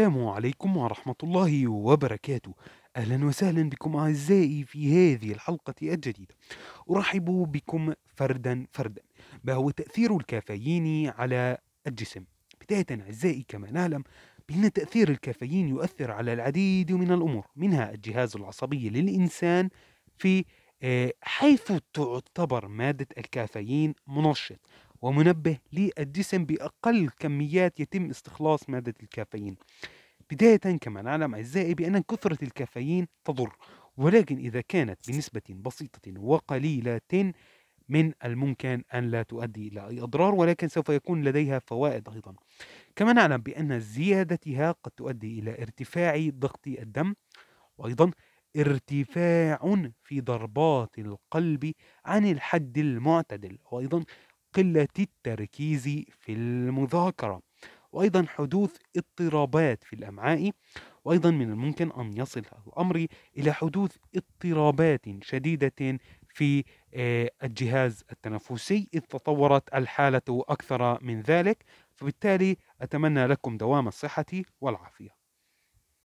السلام عليكم ورحمة الله وبركاته أهلا وسهلا بكم أعزائي في هذه الحلقة الجديدة أرحب بكم فردا فردا ما هو تأثير الكافيين على الجسم بداية أعزائي كما نعلم بأن تأثير الكافيين يؤثر على العديد من الأمور منها الجهاز العصبي للإنسان في آه، حيث تعتبر مادة الكافيين منشط ومنبه للجسم بأقل كميات يتم استخلاص مادة الكافيين بداية كما نعلم أعزائي بأن كثرة الكافيين تضر ولكن إذا كانت بنسبة بسيطة وقليلة من الممكن أن لا تؤدي إلى أي أضرار ولكن سوف يكون لديها فوائد أيضا كما نعلم بأن زيادتها قد تؤدي إلى ارتفاع ضغط الدم وأيضا ارتفاع في ضربات القلب عن الحد المعتدل وأيضا قلة التركيز في المذاكرة وأيضا حدوث اضطرابات في الأمعاء وأيضا من الممكن أن يصل الأمر إلى حدوث اضطرابات شديدة في آه، الجهاز التنفسي إذ تطورت الحالة أكثر من ذلك فبالتالي أتمنى لكم دوام الصحة والعافية